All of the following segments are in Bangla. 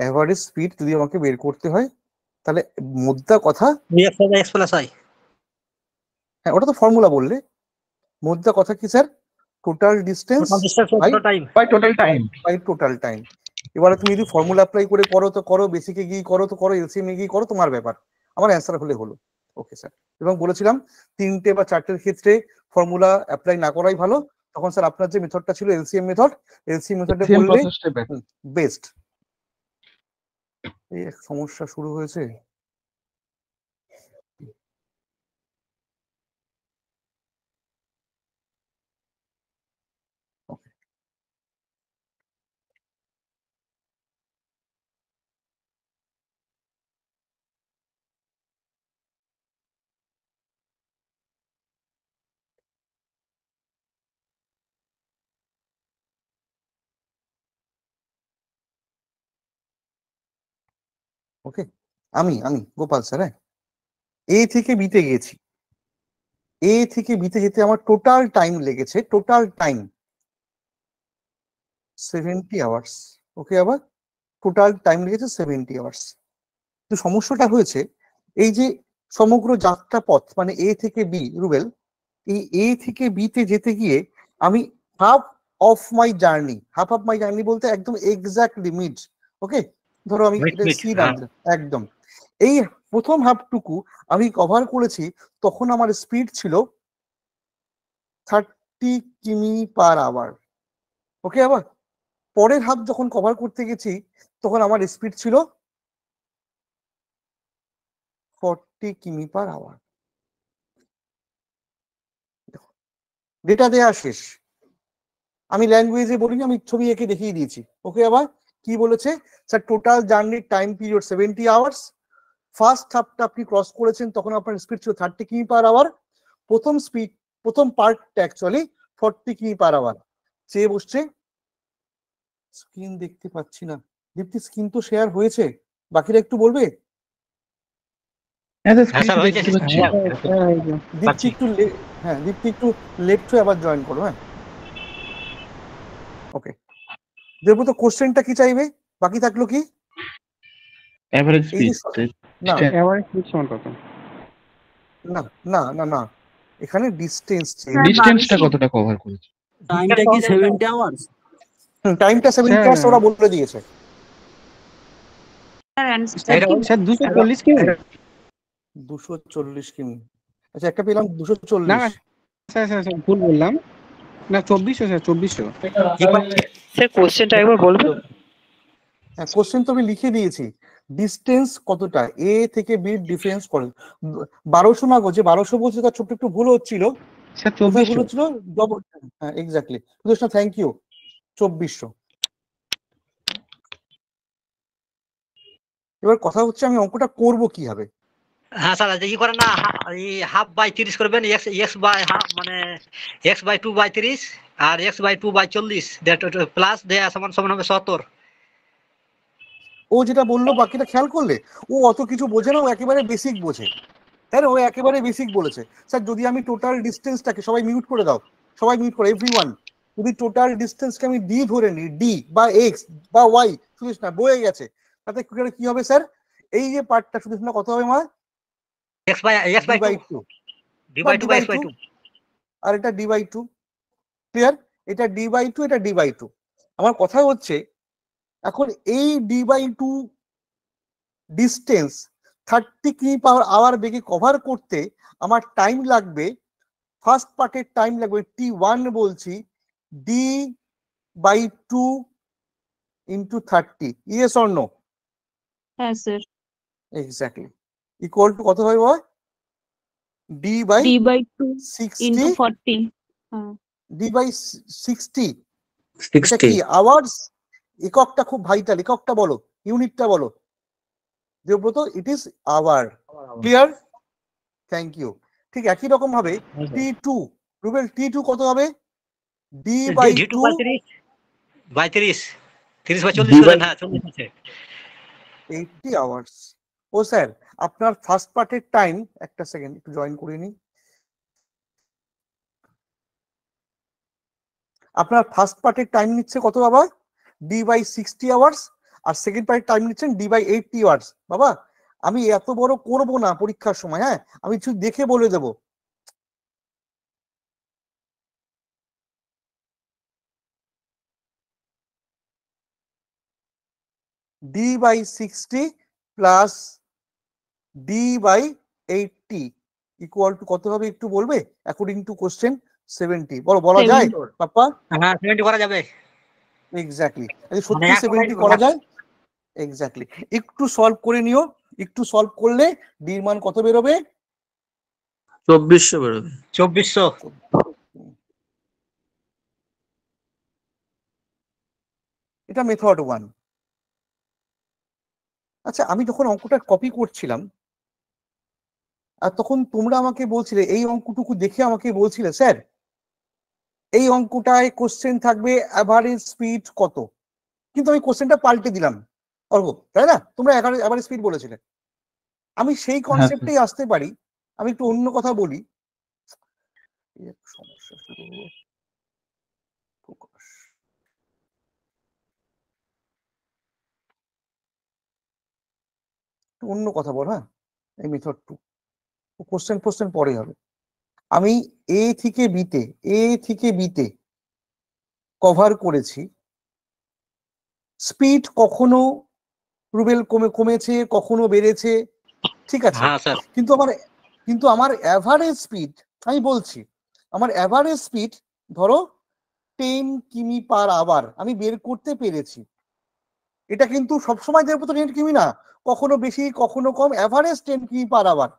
অ্যাভারেজ স্পিড যদি আমাকে বের করতে হয় তাহলে মোদ্দা কথা হ্যাঁ ওটা তো ফর্মুলা বললে মোদ্দা কথা কি sir total distance by total time by total time এবারে তুমি যদি ফর্মুলা অ্যাপ্লাই করে করো তো করো বেসিকে গিয়ে করো তো করো এলসিএম এ গিয়ে করো তোমার ব্যাপার আমার অ্যান্সার হলে হলো ওকে স্যার এবং বলেছিলাম তিনটে বা চারটের ক্ষেত্রে ফর্মুলা অ্যাপ্লাই না করাই ভালো তখন স্যার আপনার যে মেথডটা ছিল এলসিএম মেথড এলসিএম মেথডে করলে বেস্ট এই এক সমস্যা শুরু হয়েছে ওকে আমি আমি গোপাল স্যার হ্যাঁ এ থেকে বিতে গেছি এ থেকে বিতে যেতে আমার টোটাল টাইম লেগেছে total time seventy hours okay আবার টোটাল টাইম লেগেছে সেভেন্টি আওয়ার্স কিন্তু সমস্যাটা হয়েছে এই যে সমগ্র যাত্রা পথ মানে এ থেকে বি রুবেল এই এ থেকে বিতে যেতে গিয়ে আমি half of my journey half of my journey বলতে একদম এক্সাক্ট লিমিট ওকে ধরো আমি হ্যাঁ। একদম এই প্রথম হাফটুকু আমি কভার করেছি তখন আমার স্পিড ছিল থার্টি কিমি পার আওয়ার ওকে আবার পরের হাফ যখন কভার করতে গেছি তখন আমার স্পিড ছিল ফর্টি কিমি পার আওয়ার ডেটা দেয়া শেষ আমি ল্যাঙ্গুয়েজে বলি আমি ছবি এঁকে দেখিয়ে দিয়েছি ওকে আবার কি বলেছে স্যার টোটাল জার্নির time period seventy hours first হাফটা আপনি ক্রস করেছেন তখন আপনার স্পিড ছিল থার্টি কিমি পার আওয়ার প্রথম স্পিড প্রথম পার্টটা অ্যাকচুয়ালি ফর্টি কিমি পার আওয়ার চেয়ে বসছে স্ক্রিন দেখতে পাচ্ছি না দীপ্তি স্ক্রিন তো শেয়ার হয়েছে বাকিরা একটু বলবে হ্যাঁ, হ্যাঁ, হ্যাঁ, দীপ্তি একটু হ্যাঁ দীপ্তি একটু লেফট হয়ে আবার জয়েন করো হ্যাঁ দেবব্রত কোশ্চেনটা কি চাইবে বাকি থাকলো কি এভারেজ না এভারেজ কত না না না না এখানে ডিসটেন্স ডিসটেন্সটা কতটা কভার করেছে টাইমটা কি 70 আওয়ার্স টাইমটা 70 আওয়ার্স ওরা বলে দিয়েছে স্যার 240 কিমি 240 কিমি আচ্ছা একটা পেলাম 240 না স্যার স্যার ভুল বললাম না 2400 স্যার 2400 স্যার কোশ্চেনটা একবার বলবেন হ্যাঁ কোশ্চেন তো আমি লিখে দিয়েছি ডিস্টেন্স কতটা এ থেকে বি ডিফারেন্স করেন বারোশো না যে বারোশো বলছে তার ছোট্ট একটু ভুল হচ্ছিল ভুল হচ্ছিল হ্যাঁ এক্স্যাক্টলি থ্যাংক ইউ চব্বিশশো এবার কথা হচ্ছে আমি অঙ্কটা করব কিভাবে হ্যাঁ স্যার ই করেন না হাফ বাই তিরিশ করবেন এক্স এক্স বাই হাফ মানে এক্স বাই টু বাই তিরিশ আর এক্স বাই টু বাই চল্লিশ প্লাস দেয়া সমান সমান হবে সত্তর ও যেটা বললো বাকিটা খেয়াল করলে ও অত কিছু বোঝে না ও একেবারে বেসিক বোঝে তাই না ও একেবারে বেসিক বলেছে স্যার যদি আমি টোটাল ডিস্টেন্সটাকে সবাই মিউট করে দাও সবাই মিউট করে এভরি ওয়ান যদি টোটাল ডিস্টেন্সকে আমি ডি ধরে নিই ডি বা এক্স বা ওয়াই শুনিস না বয়ে গেছে তাতে কি হবে স্যার এই যে পার্টটা শুনিস না কত হবে মা আর এটা ডিবাই টু ক্লিয়ার এটা ডিবাই টু এটা ডিবাই টু আমার কথা হচ্ছে এখন এই ডিবাই টু ডিস্টেন্স থার্টি 30 কিমি পাওয়ার আওয়ার বেগে কভার করতে আমার টাইম লাগবে ফার্স্ট পার্টের টাইম লাগবে টি ওয়ান বলছি D by two into thirty yes or no হ্যাঁ স্যার এক্স্যাক্টলি ইকুয়াল টু কত হয় বয় D by D by 60 into 40 D by 60 60 কি আওয়ার্স এককটা খুব ভাইটাল এককটা বলো ইউনিটটা বলো Debabrata it is hour clear thank you ঠিক একই রকম ভাবে T two Rubel T two কত হবে ডি বাই টু বাই তিরিশ তিরিশ বাই চল্লিশ এইটটি হ্যাঁ, আওয়ার্স ও স্যার আপনার ফার্স্ট পার্টের টাইম একটা সেকেন্ড একটু জয়েন করে নিই আপনার ফার্স্ট পার্টের টাইম নিচ্ছে কত বাবা ডি বাই সিক্সটি আওয়ার্স আর সেকেন্ড পার্টের টাইম নিচ্ছেন ডি বাই এইটটি আওয়ার্স বাবা আমি এত বড় করব না পরীক্ষার সময় হ্যাঁ আমি কিছু দেখে বলে দেব D by sixty plus D by eighty equal to কত হবে একটু বলবে অ্যাকর্ডিং টু কোশ্চেন সেভেন্টি বলো বলা যায় পাপ্পা হ্যাঁ করা যাবে এক্স্যাক্টলি আচ্ছা, মানে সত্যি সেভেন্টি করা যায় এক্স্যাক্টলি একটু সলভ করে নিও একটু সলভ করলে ডির মান কত বেরোবে চব্বিশশো বেরোবে চব্বিশশো এটা মেথড ওয়ান আচ্ছা আমি যখন অঙ্কটা কপি করছিলাম আর তখন তোমরা আমাকে বলছিলে এই অঙ্কটুকু দেখে আমাকে বলছিলে স্যার এই অঙ্কটায় কোশ্চেন থাকবে অ্যাভারেজ স্পিড কত কিন্তু আমি কোশ্চেনটা পাল্টে দিলাম অর্ঘ তাই না তোমরা অ্যাভারেজ স্পিড বলেছিলে আমি সেই কনসেপ্টেই হ্যাঁ, আসতে পারি আমি একটু অন্য কথা বলি সমস্যা অন্য কথা বল হ্যাঁ এই মেথড টু কোশ্চেন কোশ্চেন পরে হবে আমি এ থেকে বিতে এ থেকে বিতে কভার করেছি স্পিড কখনো রুবেল কমে কমেছে কখনো বেড়েছে ঠিক আছে হ্যাঁ, কিন্তু আমার কিন্তু আমার অ্যাভারেজ স্পিড আমি বলছি আমার অ্যাভারেজ স্পিড ধরো টেন কিমি পার আবার আমি বের করতে পেরেছি এটা কিন্তু সবসময় দেড় টেন কিমি না কখনো বেশি কখনো কম অ্যাভারেজ টেন কিমি পার আবার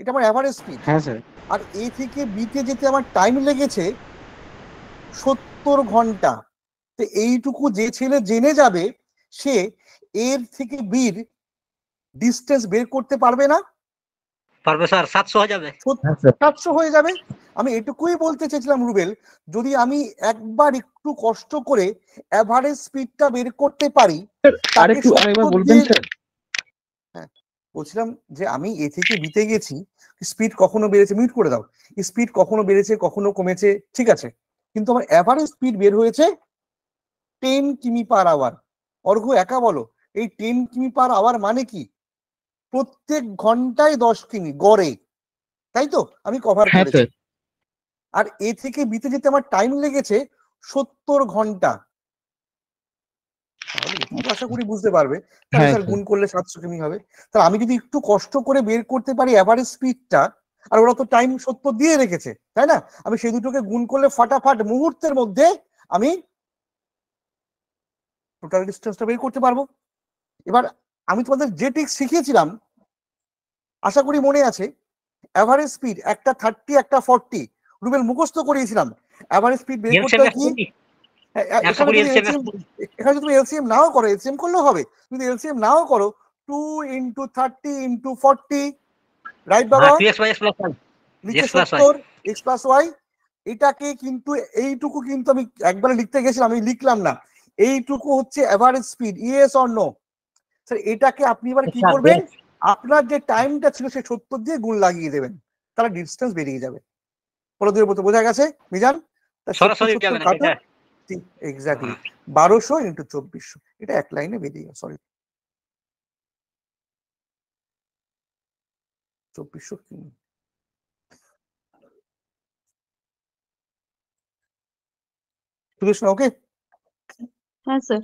এটা আমার অ্যাভারেজ স্পিড হ্যাঁ স্যার আর এ থেকে বিতে যেতে আমার টাইম লেগেছে সত্তর ঘন্টা তো এইটুকু যে ছেলে জেনে যাবে সে এর থেকে বির ডিস্টেন্স বের করতে পারবে না পারবে স্যার সাতশো হয়ে যাবে হ্যাঁ, সাতশো হয়ে যাবে আমি এটুকুই বলতে চেয়েছিলাম রুবেল যদি আমি একবার একটু কষ্ট করে অ্যাভারেজ স্পিডটা বের করতে পারি আরেকটু আরেকবার বলবেন স্যার বলছিলাম যে আমি এ থেকে বিতে গেছি স্পিড কখনো বেড়েছে মিউট করে দাও স্পিড কখনো বেড়েছে কখনো কমেছে ঠিক আছে কিন্তু আমার অ্যাভারেজ স্পিড বের হয়েছে টেন কিমি পার আওয়ার অর্ঘ একা বলো এই টেন কিমি পার আওয়ার মানে কি প্রত্যেক ঘন্টায় দশ কিমি গড়ে তাই তো আমি কভার হ্যাঁ, করেছি আর এ থেকে বিতে যেতে আমার টাইম লেগেছে সত্তর ঘন্টা আশা করি বুঝতে পারবে তাহলে হ্যাঁ, গুণ করলে সাতশো কিমি হবে তাহলে আমি যদি একটু কষ্ট করে বের করতে পারি অ্যাভারেজ স্পিডটা আর ওরা তো টাইম সত্য দিয়ে রেখেছে তাই না আমি সেই দুটোকে গুণ করলে ফাটাফাট মুহূর্তের মধ্যে আমি টোটাল ডিস্টেন্সটা বের করতে পারবো এবার আমি তোমাদের যে ট্রিক শিখিয়েছিলাম আশা করি মনে আছে অ্যাভারেজ স্পিড একটা থার্টি একটা ফর্টি রুবেল মুখস্থ করিয়েছিলাম অ্যাভারেজ স্পিড বের করতে কি এখানে তুমি এলসিএম নাও করো এলসিএম করলেও হবে যদি এলসিএম নাও করো two into thirty into forty right বাবা এক্স প্লাস ওয়াই এটাকে কিন্তু এইটুকু কিন্তু আমি একবার লিখতে গেছিলাম আমি লিখলাম না এইটুকু হচ্ছে average speed yes or no sir এটাকে আপনি এবার কি আচ্ছা, করবেন আপনার যে টাইমটা ছিল সেই সত্তর দিয়ে গুণ লাগিয়ে দেবেন তাহলে ডিস্টেন্স বেরিয়ে যাবে বড়দের মতো বোঝা গেছে মিজান সরাসরি ভর্তি এক্স্যাক্টলি বারোশো ইন্টু চব্বিশশো এটা এক লাইনে বেরিয়ে গেল সরি চব্বিশশো কিমি সুদেশ ওকে হ্যাঁ স্যার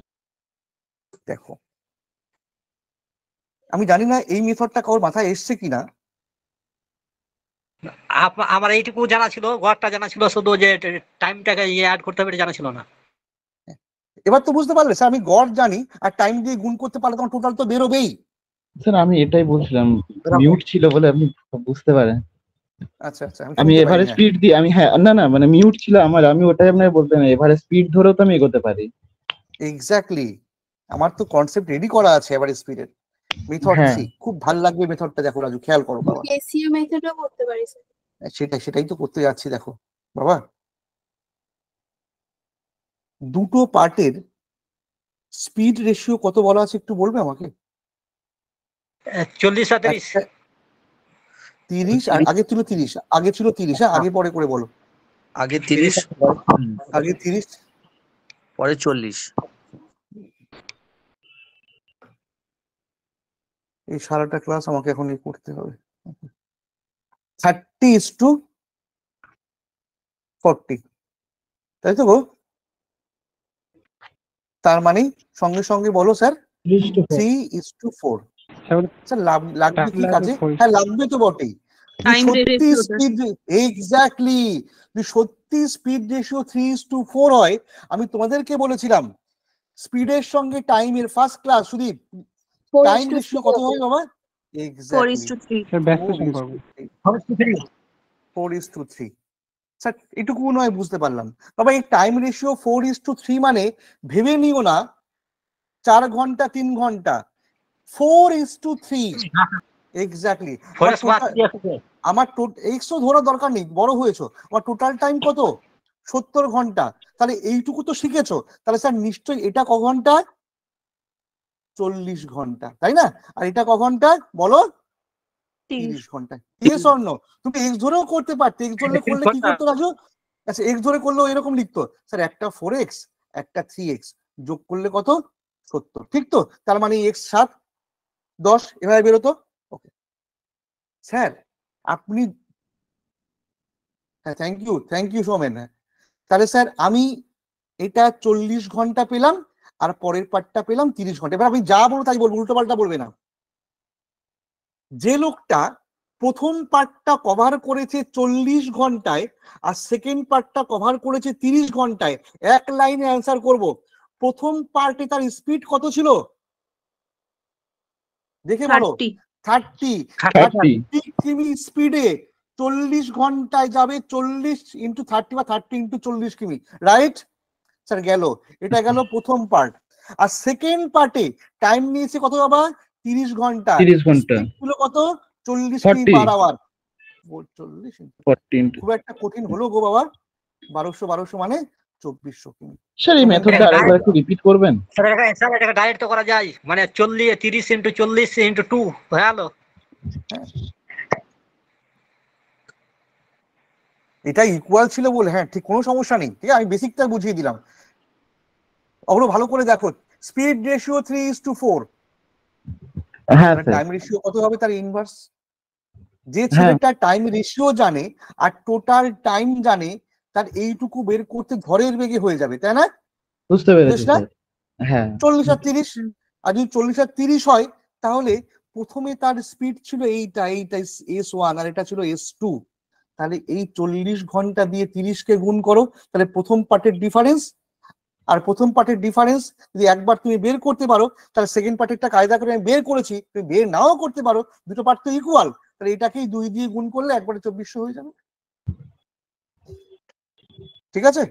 দেখো আমি জানি না এই মেথডটা কারোর মাথায় এসছে কিনা আমার এইটুকু জানা ছিল গড়টা জানা ছিল শুধু যে টাইমটাকে ইয়ে অ্যাড করতে হবে এটা জানা ছিল না এবার তো বুঝতে পারলে স্যার আমি গড় জানি আর টাইম দিয়ে গুণ করতে পারলে তখন টোটাল তো বেরোবেই স্যার আমি এটাই বলছিলাম মিউট ছিল বলে আপনি বুঝতে পারেন আচ্ছা আচ্ছা আমি এভারেজ স্পিড হ্যাঁ। দিয়ে আমি হ্যাঁ না না মানে মিউট ছিল আমার আমি ওটাই আপনাকে বলতে না এভারেজ স্পিড ধরেও তো আমি এগোতে পারি এক্স্যাক্টলি আমার তো কনসেপ্ট রেডি করা আছে এভারেজ স্পিডের মেথড খুব ভালো লাগবে মেথডটা দেখো রাজু খেয়াল করো বাবা এসিও মেথডও করতে পারি হ্যাঁ, সেটাই সেটাই তো করতে যাচ্ছি দেখো বাবা দুটো পার্টের স্পিড রেশিও কত বলা আছে একটু বলবে আমাকে চল্লিশ আচ্ছা, তিরিশ আর আগে ছিল তিরিশ আগে ছিল তিরিশ হ্যাঁ আগে পরে করে বলো আগে তিরিশ আগে তিরিশ পরে চল্লিশ এই সারাটা ক্লাস আমাকে এখন করতে হবে থার্টি ইস টু ফর্টি তাই তো গো তার মানে সঙ্গে সঙ্গে বলো sir three is to four sir লাগবে কি কাজে হ্যাঁ লাগবে তো বটেই সত্যি স্পিড এক্স্যাক্টলি যদি সত্যি speed ratio three is to four হয় আমি তোমাদেরকে বলেছিলাম স্পিডের সঙ্গে টাইমের first class Sudip time ratio কত হবে বাবা exactly four is to three sir এটুকু নয় বুঝতে পারলাম তবে এই time ratio four is to three মানে ভেবে নিও না চার ঘন্টা তিন ঘন্টা four is to three exactly আমার এক্সও ধরার দরকার নেই বড় হয়েছো আমার টোটাল টাইম কত সত্তর ঘন্টা তাহলে এইটুকু তো শিখেছো তাহলে স্যার নিশ্চয়ই এটা ক ঘন্টা চল্লিশ ঘন্টা তাই না আর এটা ক ঘন্টা বলো তিরিশ ঘন্টা তুমি এক্স ধরেও করতে করলে এক্স আচ্ছা, ধরে করলেও এরকম লিখতো স্যার একটা ফোর এক্স একটা থ্রি এক্স যোগ করলে কত ঠিক তো তার মানে এক্স সাত দশ বেরোতো ওকে স্যার আপনি হ্যাঁ থ্যাংক ইউ ইউ তাহলে স্যার আমি এটা চল্লিশ ঘন্টা পেলাম আর পরের পার্টটা পেলাম তিরিশ ঘন্টা এবার আমি যা বলবো তাই বলবো উল্টো পাল্টা বলবে না যে লোকটা প্রথম পার্টটা কভার করেছে চল্লিশ ঘন্টায় আর সেকেন্ড পার্টটা কভার করেছে তিরিশ ঘন্টায় এক লাইনে অ্যান্সার করব প্রথম পার্টে তার স্পিড কত ছিল দেখে বলো থার্টি থার্টি কিমি স্পিডে চল্লিশ ঘন্টায় যাবে চল্লিশ ইন্টু থার্টি বা থার্টি ইন্টু চল্লিশ কিমি রাইট স্যার গেল এটা গেল প্রথম পার্ট আর সেকেন্ড পার্টে টাইম নিয়েছে কত বাবা তিরিশ ঘন্টা তিরিশ ঘন্টা গুলো কত চল্লিশ পার আওয়ার চল্লিশ খুব একটা কঠিন হলো গো বাবা বারোশো বারোশো মানে চব্বিশশো কিমি স্যার এই মেথডটা আরেকবার একটু রিপিট করবেন স্যার এটা স্যার এটাকে ডাইরেক্ট তো করা যায় মানে চল্লিশ তিরিশ ইন্টু চল্লিশ ইন্টু টু ভালো এটা ইকুয়াল ছিল বলে হ্যাঁ ঠিক কোনো সমস্যা নেই ঠিক আমি বেসিকটা বুঝিয়ে দিলাম ওগুলো ভালো করে দেখো speed ratio three is to four হ্যাঁ টাইম মানে রেশিও কত হবে তার ইনভার্স যে হ্যাঁ। ছেলেটা টাইম রেশিও জানে আর টোটাল টাইম জানে তার এইটুকু বের করতে ঘরের বেগে হয়ে যাবে তাই না বুঝতে পেরেছি হ্যাঁ চল্লিশ আর তিরিশ আর যদি চল্লিশ আর তিরিশ হয় তাহলে প্রথমে তার স্পিড ছিল এইটা এইটা এস ওয়ান আর এটা ছিল এস টু তাহলে এই চল্লিশ ঘন্টা দিয়ে তিরিশকে গুণ করো তাহলে প্রথম পার্টের ডিফারেন্স আর প্রথম পার্টের ডিফারেন্স যদি একবার তুমি বের করতে পারো তাহলে সেকেন্ড পার্টিরটা কায়দা করে আমি বের করেছি তুমি বের নাও করতে পারো দুটো পার্ট তো ইকুয়াল তাহলে এটাকেই দুই দিয়ে গুণ করলে একবারে চব্বিশশো হয়ে যাবে ঠিক আছে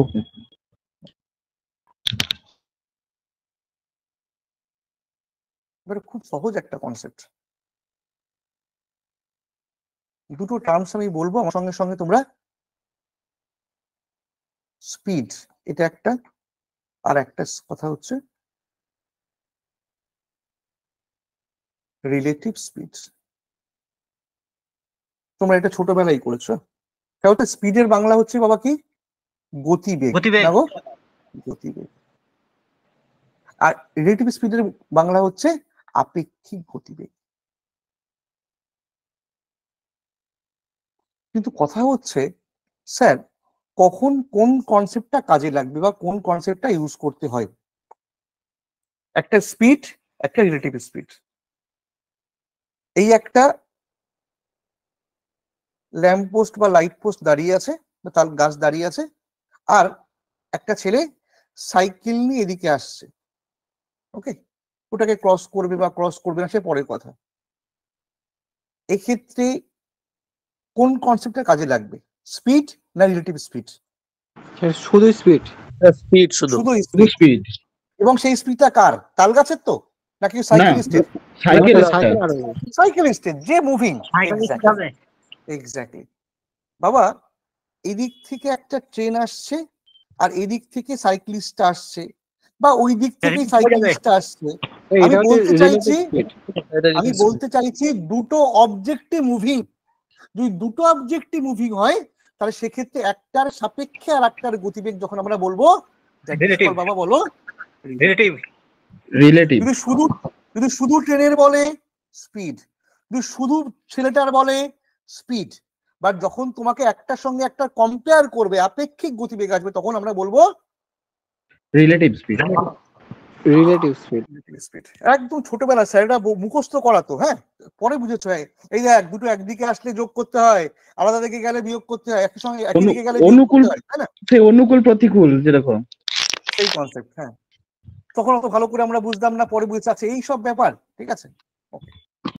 ওকে এবারে খুব সহজ একটা কনসেপ্ট দুটো টার্মস আমি বলবো আমার সঙ্গে সঙ্গে তোমরা স্পিড এটা একটা আর একটা কথা হচ্ছে রিলেটিভ স্পিড তোমরা এটা ছোটবেলায় করেছো তাও তো স্পিডের বাংলা হচ্ছে বাবা কি গতিবেগ গতিবেগ আর রিলেটিভ স্পিডের বাংলা হচ্ছে আপেক্ষিক গতিবেগ কিন্তু কথা হচ্ছে স্যার কখন কোন কনসেপ্টটা কাজে লাগবে বা কোন কনসেপ্টটা ইউজ করতে হয় একটা স্পিড একটা রিলেটিভ স্পিড এই একটা ল্যাম্প পোস্ট বা লাইট পোস্ট দাঁড়িয়ে আছে বা তার গাছ দাঁড়িয়ে আছে আর একটা ছেলে সাইকেল নিয়ে এদিকে আসছে ওকে ওটাকে ক্রস করবে বা ক্রস করবে না সে পরের কথা এক্ষেত্রে কোন কনসেপ্টটা কাজে লাগবে স্পিড না রিলেটিভ স্পিড শুধু স্পিড হ্যাঁ, স্পিড শুধু শুধু স্পিড এবং সেই স্পিডটা কার তাল গাছের তো নাকি সাইকেলিস্টের সাইকেলিস্টের যে মুভিং এক্স্যাক্টলি বাবা এদিক থেকে একটা ট্রেন আসছে আর এদিক থেকে সাইক্লিস্ট আসছে বা ওই দিক হ্যাঁ, থেকে সাইক্লিস্ট আসছে আমি বলতে চাইছি আমি বলতে চাইছি দুটো অবজেক্টে মুভিং যদি দুটো অবজেক্টে মুভিং হয় তাহলে সেক্ষেত্রে একটার সাপেক্ষে আর একটার গতিবেগ যখন আমরা বলবো বাবা বলো রিলেটিভ যদি শুধু যদি শুধু ট্রেনের বলে স্পিড যদি শুধু ছেলেটার বলে স্পিড বাট যখন তোমাকে একটার সঙ্গে একটা কম্পেয়ার করবে আপেক্ষিক গতিবেগ আসবে তখন আমরা বলবো relative speed relative speed speed একদম ছোটবেলা স্যারেরা মুখস্থ করাতো হ্যাঁ পরে বুঝেছো হ্যাঁ? এই দেখ দুটো একদিকে আসলে যোগ করতে হয় আলাদা দিকে গেলে বিয়োগ করতে হয় একই সঙ্গে একদিকে গেলে অনুকূল সেই অনুকূল প্রতিকূল যেরকম সেই কনসেপ্ট হ্যাঁ তখন অত ভালো করে আমরা বুঝতাম না পরে বুঝতে আচ্ছা এই সব ব্যাপার ঠিক আছে ওকে